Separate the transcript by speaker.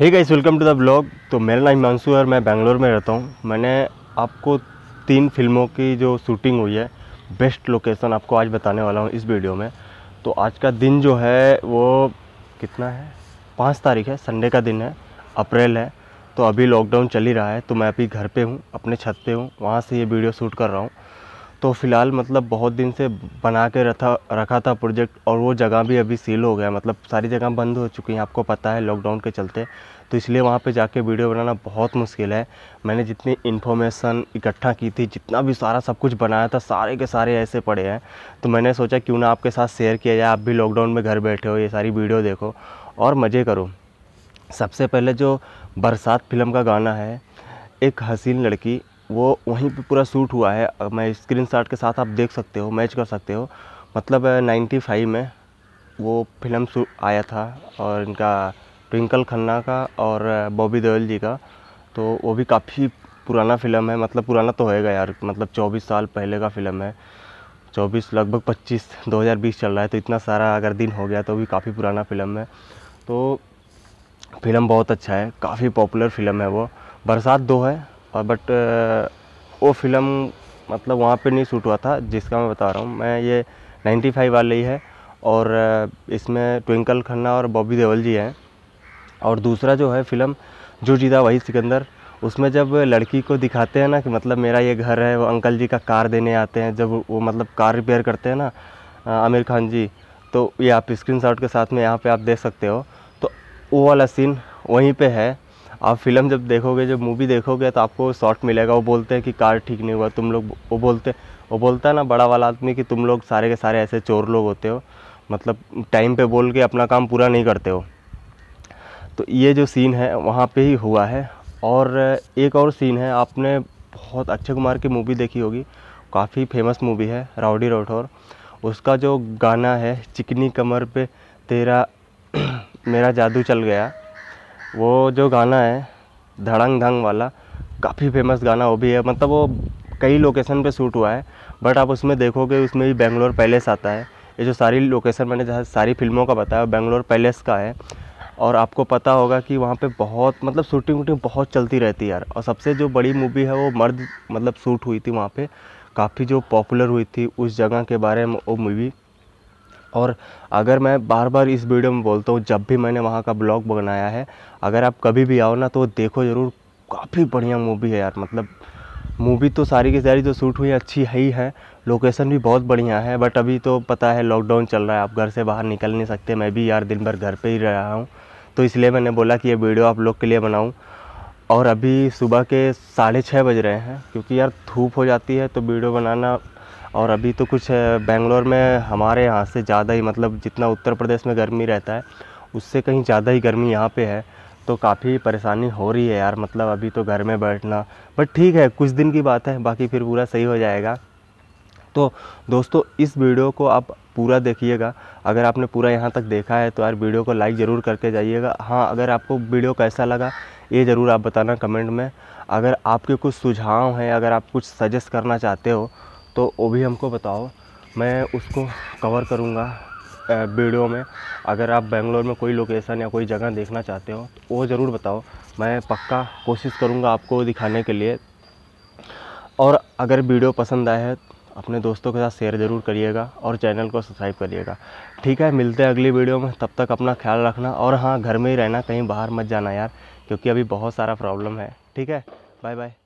Speaker 1: है guys welcome to the blog तो मेरा नाम हिमांशु है और मैं बेंगलोर में रहता हूँ मैंने आपको तीन फिल्मों की जो शूटिंग हुई है बेस्ट लोकेशन आपको आज बताने वाला हूँ इस वीडियो में तो आज का दिन जो है वो कितना है पाँच तारीख है संडे का दिन है अप्रैल है तो अभी लॉकडाउन चल ही रहा है तो मैं अभी घर पर हूँ अपने छत पर हूँ वहाँ से ये वीडियो शूट कर रहा हूँ तो फ़िलहाल मतलब बहुत दिन से बना के रखा रखा था प्रोजेक्ट और वो जगह भी अभी सील हो गया मतलब सारी जगह बंद हो चुकी हैं आपको पता है लॉकडाउन के चलते तो इसलिए वहाँ पे जाके वीडियो बनाना बहुत मुश्किल है मैंने जितनी इन्फॉर्मेशन इकट्ठा की थी जितना भी सारा सब कुछ बनाया था सारे के सारे ऐसे पड़े हैं तो मैंने सोचा क्यों ना आपके साथ शेयर किया जाए आप भी लॉकडाउन में घर बैठे हो ये सारी वीडियो देखो और मज़े करो सबसे पहले जो बरसात फिल्म का गाना है एक हसीन लड़की वो वहीं पे पूरा सूट हुआ है मैं स्क्रीन के साथ आप देख सकते हो मैच कर सकते हो मतलब नाइन्टी फाइव में वो फिल्म आया था और इनका ट्विंकल खन्ना का और बॉबी देवल जी का तो वो भी काफ़ी पुराना फिल्म है मतलब पुराना तो होएगा यार मतलब 24 साल पहले का फिल्म है 24 लगभग 25 2020 चल रहा है तो इतना सारा अगर दिन हो गया तो भी काफ़ी पुराना फिल्म है तो फिल्म बहुत अच्छा है काफ़ी पॉपुलर फिल्म है वो बरसात दो है और बट वो फिल्म मतलब वहाँ पे नहीं शूट हुआ था जिसका मैं बता रहा हूँ मैं ये 95 वाली है और इसमें ट्विंकल खन्ना और बॉबी देवल जी हैं और दूसरा जो है फिल्म जो जीता वही सिकंदर उसमें जब लड़की को दिखाते हैं ना कि मतलब मेरा ये घर है वो अंकल जी का कार देने आते हैं जब वो मतलब कार रिपेयर करते हैं ना आमिर खान जी तो ये आप स्क्रीन के साथ में यहाँ पर आप देख सकते हो तो वो वाला सीन वहीं पर है आप फिल्म जब देखोगे जब मूवी देखोगे तो आपको शॉर्ट मिलेगा वो बोलते हैं कि कार ठीक नहीं हुआ तुम लोग वो बोलते वो बोलता है ना बड़ा वाला आदमी कि तुम लोग सारे के सारे ऐसे चोर लोग होते हो मतलब टाइम पे बोल के अपना काम पूरा नहीं करते हो तो ये जो सीन है वहाँ पे ही हुआ है और एक और सीन है आपने बहुत अक्षय कुमार की मूवी देखी होगी काफ़ी फेमस मूवी है राउडी राठौर उसका जो गाना है चिकनी कमर पे तेरा मेरा जादू चल गया वो जो गाना है धड़ंग धंग वाला काफ़ी फेमस गाना वो भी है मतलब वो कई लोकेशन पे शूट हुआ है बट आप उसमें देखोगे उसमें भी बेंगलोर पैलेस आता है ये जो सारी लोकेशन मैंने जहाँ सारी फिल्मों का बताया बेंगलोर पैलेस का है और आपको पता होगा कि वहाँ पे बहुत मतलब शूटिंग वूटिंग बहुत चलती रहती है यार और सबसे जो बड़ी मूवी है वो मर्द मतलब शूट हुई थी वहाँ पे काफ़ी जो पॉपुलर हुई थी उस जगह के बारे में वो मूवी और अगर मैं बार बार इस वीडियो में बोलता हूँ जब भी मैंने वहाँ का ब्लॉग बनाया है अगर आप कभी भी आओ ना तो देखो ज़रूर काफ़ी बढ़िया मूवी है यार मतलब मूवी तो सारी की सारी जो तो शूट हुई अच्छी है ही है लोकेशन भी बहुत बढ़िया है बट अभी तो पता है लॉकडाउन चल रहा है आप घर से बाहर निकल नहीं सकते मैं भी यार दिन भर घर पे ही रहा हूँ तो इसलिए मैंने बोला कि ये वीडियो आप लोग के लिए बनाऊँ और अभी सुबह के साढ़े छः बज रहे हैं क्योंकि यार धूप हो जाती है तो वीडियो बनाना और अभी तो कुछ बेंगलोर में हमारे यहाँ से ज़्यादा ही मतलब जितना उत्तर प्रदेश में गर्मी रहता है उससे कहीं ज़्यादा ही गर्मी यहाँ पे है तो काफ़ी परेशानी हो रही है यार मतलब अभी तो घर में बैठना बट ठीक है कुछ दिन की बात है बाकी फिर पूरा सही हो जाएगा तो दोस्तों इस वीडियो को आप पूरा देखिएगा अगर आपने पूरा यहाँ तक देखा है तो यार वीडियो को लाइक ज़रूर करके जाइएगा हाँ अगर आपको वीडियो कैसा लगा ये ज़रूर आप बताना कमेंट में अगर आपके कुछ सुझाव हैं अगर आप कुछ सजेस्ट करना चाहते हो तो वो भी हमको बताओ मैं उसको कवर करूँगा वीडियो में अगर आप बेंगलोर में कोई लोकेशन या कोई जगह देखना चाहते हो तो वो ज़रूर बताओ मैं पक्का कोशिश करूँगा आपको दिखाने के लिए और अगर वीडियो पसंद आए है अपने दोस्तों के साथ शेयर ज़रूर करिएगा और चैनल को सब्सक्राइब करिएगा ठीक है मिलते हैं अगली वीडियो में तब तक अपना ख्याल रखना और हाँ घर में ही रहना कहीं बाहर मत जाना यार क्योंकि अभी बहुत सारा प्रॉब्लम है ठीक है बाय बाय